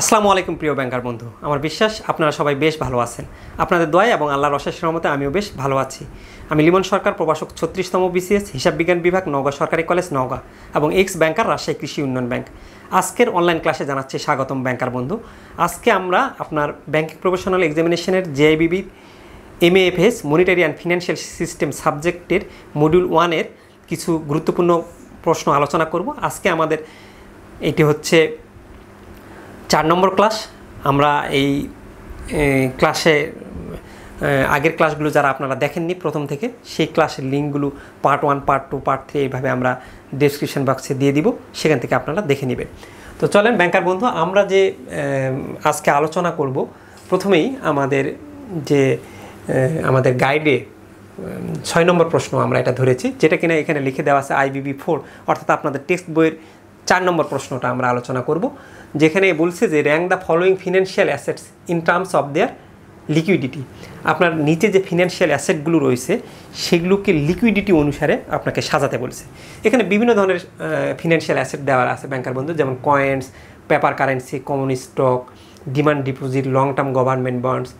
আসসালামু আলাইকুম প্রিয় ব্যাংকার বন্ধু আমার বিশ্বাস আপনারা সবাই বেশ ভালো আছেন আপনাদের দয়া এবং আল্লাহর অশেষ রহমতে আমিও বেশ ভালো আছি আমি লিমন সরকার প্রবাসক ছত্রিশতম বিসিএস হিসাব বিজ্ঞান বিভাগ নওগাঁ সরকারি কলেজ নওগাঁ এবং এক্স ব্যাংকার রাজশাহী কৃষি উন্নয়ন ব্যাংক আজকের অনলাইন ক্লাসে জানাচ্ছি স্বাগতম ব্যাংকার বন্ধু আজকে আমরা আপনার ব্যাংকিং প্রফেশনাল এক্সামিনেশনের M FS monetary and financial system সাবজেক্টের মডিউল ওয়ানের কিছু গুরুত্বপূর্ণ প্রশ্ন আলোচনা করব আজকে আমাদের এটি হচ্ছে চার নম্বর ক্লাস আমরা এই ক্লাসে আগের ক্লাসগুলো যারা আপনারা দেখেননি প্রথম থেকে সেই ক্লাসের লিঙ্কগুলো part one part two part three এইভাবে আমরা ডিসক্রিপশন বক্সে দিয়ে দিব সেখান থেকে আপনারা দেখে নেবেন তো চলেন ব্যাংকার বন্ধু আমরা যে আজকে আলোচনা করব প্রথমেই আমাদের যে আমাদের গাইডে ছয় নম্বর প্রশ্ন আমরা এটা ধরেছি যেটা কিনা এখানে লিখে দেওয়া আছে আইবিবি ফোর অর্থাৎ আপনাদের টেক্সট বইয়ের চার নম্বর প্রশ্নটা আমরা আলোচনা করব যেখানে বলছে যে rank the following financial assets in terms of their liquidity আপনার নিচে যে ফিনান্সিয়াল অ্যাসেটগুলো রয়েছে সেগুলোকে লিকুইডিটি অনুসারে আপনাকে সাজাতে বলছে এখানে বিভিন্ন ধরনের ফিনান্সিয়াল অ্যাসেট দেওয়া আছে ব্যাংকার বন্ধু যেমন coins paper currency common stock demand deposit long term government bonds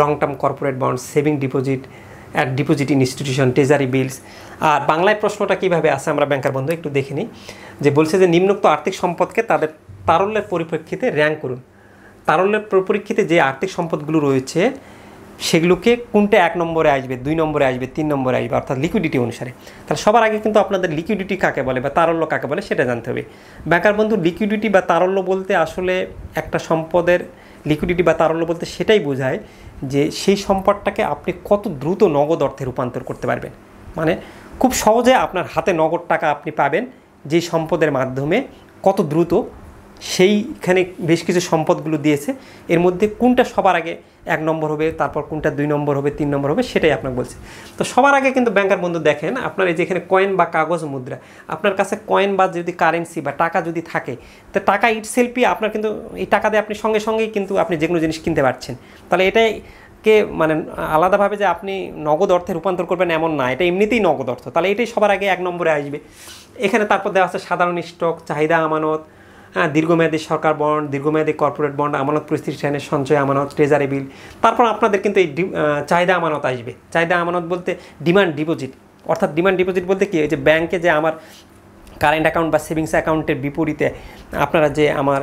long term corporate bonds saving deposit at deposit institution treasury bills আর বাংলায় প্রশ্নটা কিভাবে আছে আমরা ব্যাংকার বন্ধু একটু দেখে নিই যে বলছে যে নিম্নোক্ত আর্থিক সম্পদকে তাদের তারল্যের পরিপ্রেক্ষিতে র্যাঙ্ক করুন তারল্যের পরিপ্রেক্ষিতে যে আর্থিক সম্পদগুলো রয়েছে সেগুলোকে কোনটা এক নম্বরে আসবে দুই নম্বরে আসবে তিন নম্বরে আসবে অর্থাৎ লিকুইডিটি অনুসারে তাহলে সবার আগে কিন্তু আপনাদের লিকুইডিটি কাকে বলে বা তারল্য কাকে বলে সেটা জানতে হবে ব্যাংকার বন্ধু লিকুইডিটি বা তারল্য বলতে আসলে একটা সম্পদের লিকুইডিটি বা তারল্য বলতে সেটাই বোঝায় যে সেই সম্পদটাকে আপনি কত দ্রুত নগদ অর্থে রূপান্তর করতে পারবেন মানে খুব সহজে আপনার হাতে নগদ টাকা আপনি পাবেন যে সম্পদের মাধ্যমে কত দ্রুত সেইখানে বেশ কিছু সম্পদগুলো দিয়েছে এর মধ্যে কোনটা সবার আগে এক নম্বর হবে তারপর কোনটা দুই নম্বর হবে তিন নম্বর হবে সেটাই আপনাকে বলছে তো সবার আগে কিন্তু ব্যাংকার বন্ধু দেখেন আপনার এই যে এখানে কয়েন বা কাগজ মুদ্রা আপনার কাছে কয়েন বা যদি কারেন্সি বা টাকা যদি থাকে তো টাকা ইট সেলফি আপনার কিন্তু এই টাকা দিয়ে আপনি সঙ্গে সঙ্গেই কিন্তু আপনি যে কোনো জিনিস কিনতে পারছেন তাহলে এটাই কে মানে আলাদাভাবে যে আপনি নগদ অর্থে রূপান্তর করবেন এমন না এটা এমনিতেই নগদ অর্থ তাহলে এটাই সবার আগে এক নম্বরে আসবে এখানে তারপর দেওয়া আছে সাধারণ স্টক চাহিদা আমানত হ্যাঁ, দীর্ঘমেয়াদী সরকার বন্ড দীর্ঘমেয়াদী কর্পোরেট বন্ড আমানত প্রতিষ্ঠানের সঞ্চয় আমানত ট্রেজারি বিল তারপর আপনাদের কিন্তু এই চাহিদা আমানত আসবে চাহিদা আমানত বলতে ডিমান্ড ডিপোজিট অর্থাৎ ডিমান্ড ডিপোজিট বলতে কি এই যে ব্যাংকে যে আমার কারেন্ট অ্যাকাউন্ট বা সেভিংস অ্যাকাউন্টের বিপরীতে আপনারা যে আমার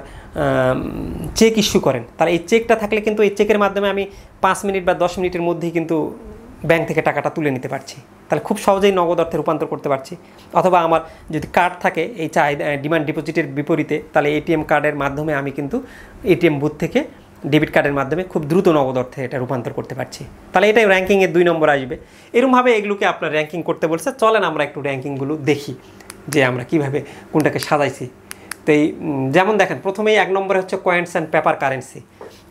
চেক ইস্যু করেন তার এই চেকটা থাকলে কিন্তু এই চেকের মাধ্যমে আমি পাঁচ মিনিট বা দশ মিনিটের মধ্যেই কিন্তু ব্যাংক থেকে টাকাটা তুলে নিতে পারছি তাহলে খুব সহজেই নগদ অর্থে রূপান্তর করতে পারছি অথবা আমার যদি কার্ড থাকে এই চাহিদা ডিমান্ড ডিপোজিটের বিপরীতে তাহলে এটিএম কার্ডের মাধ্যমে আমি কিন্তু এটিএম বুথ থেকে ডেবিট কার্ডের মাধ্যমে খুব দ্রুত নগদ অর্থে এটা রূপান্তর করতে পারছি তাহলে এটাই র্যাঙ্কিংয়ে দুই নম্বর আসবে এরমভাবে এগুলোকে আপনার র্যাঙ্কিং করতে বলছে চলেন আমরা একটু র্যাঙ্কিংগুলো দেখি যে আমরা কিভাবে কোনটাকে সাজাইছি তো এই যেমন দেখেন প্রথমেই এক নম্বরে হচ্ছে কয়েন্স অ্যান্ড পেপার কারেন্সি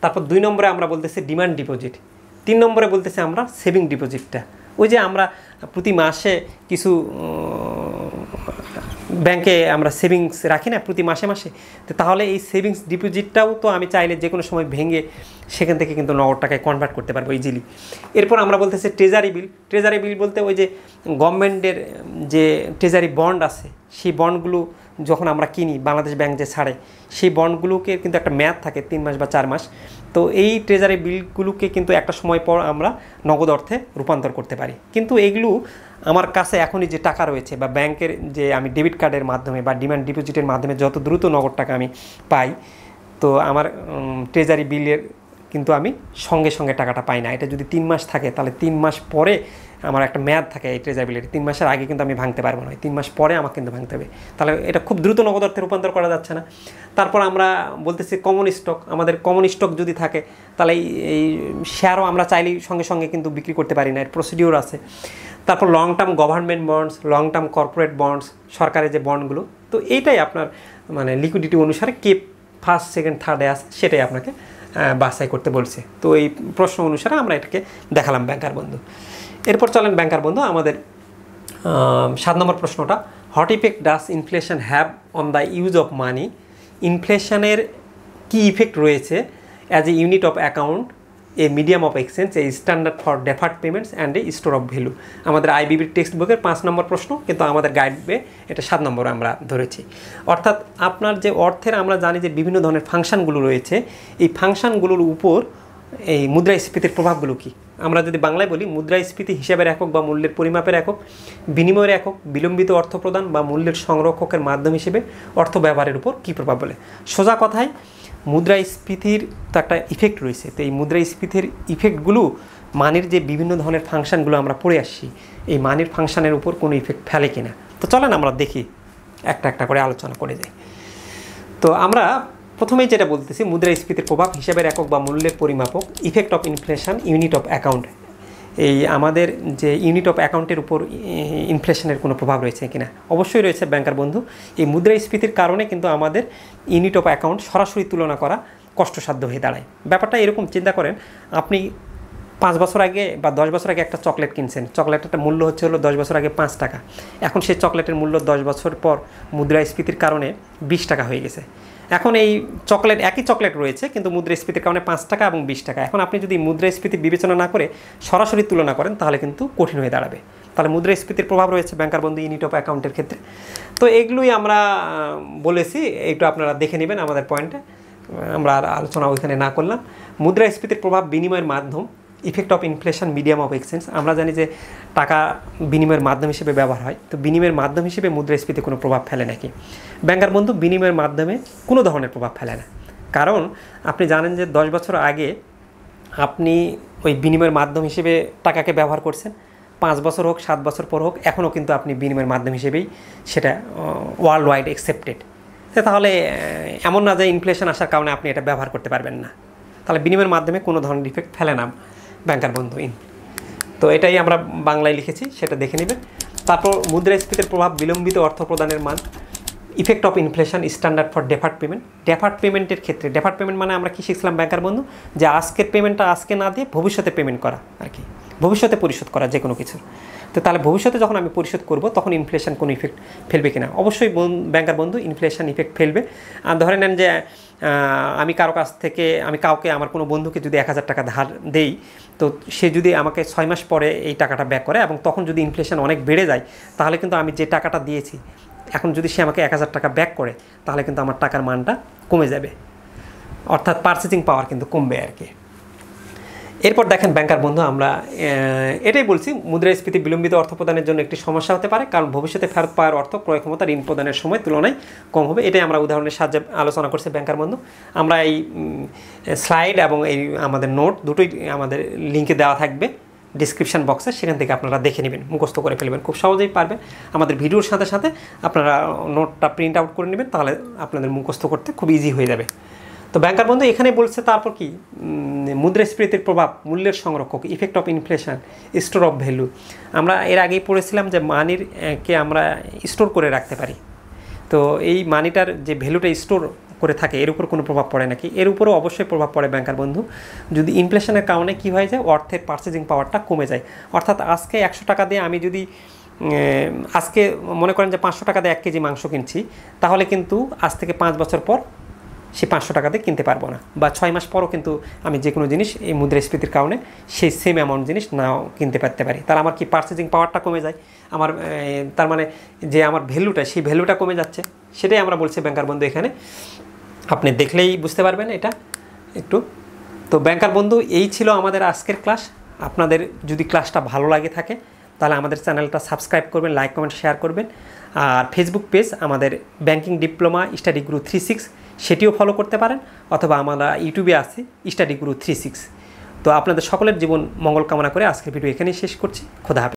তারপর দুই নম্বরে আমরা বলতেছি ডিমান্ড ডিপোজিট তিন নম্বরে বলতেছি আমরা সেভিং ডিপোজিটটা ওই যে আমরা প্রতি মাসে কিছু ব্যাংকে আমরা সেভিংস রাখি না প্রতি মাসে মাসে তো তাহলে এই সেভিংস ডিপোজিটটাও তো আমি চাইলে যে কোনো সময় ভেঙে সেখান থেকে কিন্তু নগদ টাকায় কনভার্ট করতে পারবো ইজিলি এরপর আমরা বলতেছি ট্রেজারি বিল ট্রেজারি বিল বলতে ওই যে গভর্নমেন্টের যে ট্রেজারি বন্ড আছে সেই বন্ডগুলো যখন আমরা কিনি বাংলাদেশ ব্যাংক যে ছাড়ে সেই বন্ডগুলোকে কিন্তু একটা ম্যাথ থাকে তিন মাস বা চার মাস তো এই ট্রেজারি বিলগুলোকে কিন্তু একটা সময় পর আমরা নগদ অর্থে রূপান্তর করতে পারি কিন্তু এগুলো আমার কাছে এখনই যে টাকা রয়েছে বা ব্যাংকের যে আমি ডেবিট কার্ডের মাধ্যমে বা ডিমান্ড ডিপোজিটের মাধ্যমে যত দ্রুত নগদ টাকা আমি পাই তো আমার ট্রেজারি বিলের কিন্তু আমি সঙ্গে সঙ্গে টাকাটা পাই না এটা যদি তিন মাস থাকে তাহলে তিন মাস পরে আমার একটা মেয়াদ থাকে এই ট্রেজারি বিলের তিন মাসের আগে কিন্তু আমি ভাঙতে পারবো না তিন মাস পরে আমাকে কিন্তু ভাঙতে হবে তাহলে এটা খুব দ্রুত নগদ অর্থে রূপান্তর করা যাচ্ছে না তারপর আমরা বলতেছি কমন স্টক আমাদের কমন স্টক যদি থাকে তাহলে এই শেয়ারও আমরা চাইলেই সঙ্গে সঙ্গে কিন্তু বিক্রি করতে পারি না এর প্রসিডিওর আছে তারপর long term government bonds long term corporate bonds সরকারের যে বন্ডগুলো তো এইটাই আপনার মানে লিকুইডিটি অনুসারে কে ফার্স্ট সেকেন্ড থার্ডে আসে সেটাই আপনাকে বাছাই করতে বলছে তো এই প্রশ্ন অনুসারে আমরা এটাকে দেখালাম ব্যাংকার বন্ধু এরপর চলেন ব্যাংকার বন্ধু আমাদের সাত নম্বর প্রশ্নটা what effect does inflation have on the use of money ইনফ্লেশনের কি ইফেক্ট রয়েছে as a unit of account a medium of exchange a standard for deferred payments and a store of value আমাদের আইবিবির টেক্সট বুকের পাঁচ নম্বর প্রশ্ন কিন্তু আমাদের গাইডবে এটা সাত নম্বর আমরা ধরেছি অর্থাৎ আপনার যে অর্থের আমরা জানি যে বিভিন্ন ধরনের ফাংশানগুলো রয়েছে এই ফাংশানগুলোর উপর এই মুদ্রাস্ফীতির প্রভাবগুলো কী আমরা যদি বাংলায় বলি মুদ্রাস্ফীতি হিসাবের একক বা মূল্যের পরিমাপের একক বিনিময়ের একক বিলম্বিত অর্থ প্রদান বা মূল্যের সংরক্ষকের মাধ্যম হিসেবে অর্থ ব্যবহারের উপর কী প্রভাব বলে সোজা কথায় মুদ্রাস্ফীতির তো একটা ইফেক্ট রয়েছে তো এই মুদ্রাস্ফীতির ইফেক্টগুলো মানের যে বিভিন্ন ধরনের ফাংশানগুলো আমরা পড়ে আসছি এই মানের ফাংশানের উপর কোনো ইফেক্ট ফেলে কিনা তো চলেন আমরা দেখি একটা একটা করে আলোচনা করে যাই তো আমরা প্রথমেই যেটা বলতেছি মুদ্রাস্ফীতির প্রভাব হিসাবের একক বা মূল্যের পরিমাপক effect of inflation unit of account এই আমাদের যে ইউনিট অফ অ্যাকাউন্টের উপর ইনফ্লেশনের কোনো প্রভাব রয়েছে কিনা অবশ্যই রয়েছে ব্যাংকার বন্ধু এই মুদ্রাস্ফীতির কারণে কিন্তু আমাদের ইউনিট অফ অ্যাকাউন্ট সরাসরি তুলনা করা কষ্টসাধ্য হয়ে দাঁড়ায় ব্যাপারটা এরকম চিন্তা করেন আপনি পাঁচ বছর আগে বা দশ বছর আগে একটা চকলেট কিনছেন চকলেটটার মূল্য হচ্ছে হলো দশ বছর আগে পাঁচ টাকা এখন সেই চকলেটের মূল্য দশ বছর পর মুদ্রাস্ফীতির কারণে বিশ টাকা হয়ে গেছে এখন এই চকলেট একই চকলেট রয়েছে কিন্তু মুদ্রাস্ফীতির কারণে পাঁচ টাকা এবং বিশ টাকা এখন আপনি যদি মুদ্রাস্ফীতি বিবেচনা না করে সরাসরি তুলনা করেন তাহলে কিন্তু কঠিন হয়ে দাঁড়াবে তাহলে মুদ্রাস্ফীতির প্রভাব রয়েছে ব্যাংকার বন্ধু ইউনিট অফ অ্যাকাউন্টের ক্ষেত্রে তো এগুলোই আমরা বলেছি একটু আপনারা দেখে নেবেন আমাদের পয়েন্টে আমরা আর আলোচনা ওইখানে না করলাম মুদ্রাস্ফীতির প্রভাব বিনিময়ের মাধ্যম effect of inflation medium of exchange আমরা জানি যে টাকা বিনিময়ের মাধ্যম হিসেবে ব্যবহার হয় তো বিনিময়ের মাধ্যম হিসেবে মুদ্রাস্ফীতি কোনো প্রভাব ফেলে নাকি ব্যাংকার বন্ধু বিনিময়ের মাধ্যমে কোনো ধরনের প্রভাব ফেলে না কারণ আপনি জানেন যে দশ বছর আগে আপনি ওই বিনিময়ের মাধ্যম হিসেবে টাকাকে ব্যবহার করছেন পাঁচ বছর হোক সাত বছর পর হোক এখনও কিন্তু আপনি বিনিময়ের মাধ্যম হিসেবেই সেটা ওয়ার্ল্ড ওয়াইড অ্যাকসেপ্টেড তাহলে এমন না যে ইনফ্লেশন আসার কারণে আপনি এটা ব্যবহার করতে পারবেন না তাহলে বিনিময়ের মাধ্যমে কোনো ধরনের ইফেক্ট ফেলে না ব্যাংকার বন্ধু ইন তো এটাই আমরা বাংলায় লিখেছি সেটা দেখে নেবে তারপর মুদ্রাস্ফীতির প্রভাব বিলম্বিত অর্থ প্রদানের মান effect of inflation standard for deferred payment deferred পেমেন্টের ক্ষেত্রে ডেফার্ড পেমেন্ট মানে আমরা কী শিখলাম ব্যাংকার বন্ধু যে আজকের পেমেন্টটা আজকে না দিয়ে ভবিষ্যতে পেমেন্ট করা আর কি ভবিষ্যতে পরিশোধ করা যে কোনো কিছুর তো তাহলে ভবিষ্যতে যখন আমি পরিশোধ করব তখন ইনফ্লেশন কোনো ইফেক্ট ফেলবে কিনা অবশ্যই ব্যাংকার বন্ধু ইনফ্লেশন ইফেক্ট ফেলবে আর ধরে নেন যে আমি কারো কাছ থেকে আমি কাউকে আমার কোনো বন্ধুকে যদি এক হাজার টাকা ধার দেই তো সে যদি আমাকে ছয় মাস পরে এই টাকাটা ব্যাক করে এবং তখন যদি ইনফ্লেশন অনেক বেড়ে যায় তাহলে কিন্তু আমি যে টাকাটা দিয়েছি এখন যদি সে আমাকে এক হাজার টাকা ব্যাক করে তাহলে কিন্তু আমার টাকার মানটা কমে যাবে অর্থাৎ পার্চেসিং পাওয়ার কিন্তু কমবে আর কি এরপর দেখেন ব্যাংকার বন্ধু আমরা এটাই বলছি মুদ্রাস্ফীতি বিলম্বিত অর্থ প্রদানের জন্য একটি সমস্যা হতে পারে কারণ ভবিষ্যতে ফেরত পাওয়ার অর্থ ক্রয় ক্ষমতা ঋণ প্রদানের সময় তুলনায় কম হবে এটাই আমরা উদাহরণের সাহায্যে আলোচনা করছি ব্যাংকার বন্ধু আমরা এই স্লাইড এবং এই আমাদের নোট দুটোই আমাদের লিঙ্কে দেওয়া থাকবে ডিসক্রিপশান বক্সে সেখান থেকে আপনারা দেখে নেবেন মুখস্থ করে ফেলবেন খুব সহজেই পারবেন আমাদের ভিডিওর সাথে সাথে আপনারা নোটটা প্রিন্ট আউট করে নেবেন তাহলে আপনাদের মুখস্থ করতে খুব ইজি হয়ে যাবে তো ব্যাংকার বন্ধু এখানে বলছে তারপর কি মুদ্রাস্ফীতির প্রভাব মূল্যের সংরক্ষক effect of inflation store of value আমরা এর আগেই পড়েছিলাম যে মানির কে আমরা স্টোর করে রাখতে পারি তো এই মানিটার যে ভ্যালুটা স্টোর করে থাকে এর উপর কোনো প্রভাব পড়ে নাকি এর উপরও অবশ্যই প্রভাব পড়ে ব্যাংকার বন্ধু যদি ইনফ্লেশনের কারণে কি হয়ে যায় অর্থের পার্চেজিং পাওয়ারটা কমে যায় অর্থাৎ আজকে একশো টাকা দিয়ে আমি যদি আজকে মনে করেন যে পাঁচশো টাকা দিয়ে এক কেজি মাংস কিনছি তাহলে কিন্তু আজ থেকে পাঁচ বছর পর সে পাঁচশো টাকাতে কিনতে পারবো না বা ছয় মাস পরও কিন্তু আমি যে কোনো জিনিস এই মুদ্রাস্ফীতির কারণে সেই সেম অ্যামাউন্ট জিনিস নাও কিনতে পারতে পারি তাহলে আমার কি পার্চেজিং পাওয়ারটা কমে যায় আমার তার মানে যে আমার ভ্যালুটা সেই ভ্যালুটা কমে যাচ্ছে সেটাই আমরা বলছি ব্যাংকার বন্ধু এখানে আপনি দেখলেই বুঝতে পারবেন এটা একটু তো ব্যাংকার বন্ধু এই ছিল আমাদের আজকের ক্লাস আপনাদের যদি ক্লাসটা ভালো লাগে থাকে তাহলে আমাদের চ্যানেলটা সাবস্ক্রাইব করবেন লাইক কমেন্ট শেয়ার করবেন আর ফেসবুক পেজ আমাদের banking diploma study group three six সেটিও ফলো করতে পারেন অথবা আমরা ইউটিউবে আছি স্টাডি গুরু থ্রি সিক্স তো আপনাদের সকলের জীবন মঙ্গল কামনা করে আজকের ভিডিও এখানেই শেষ করছি খোদা হাফেজ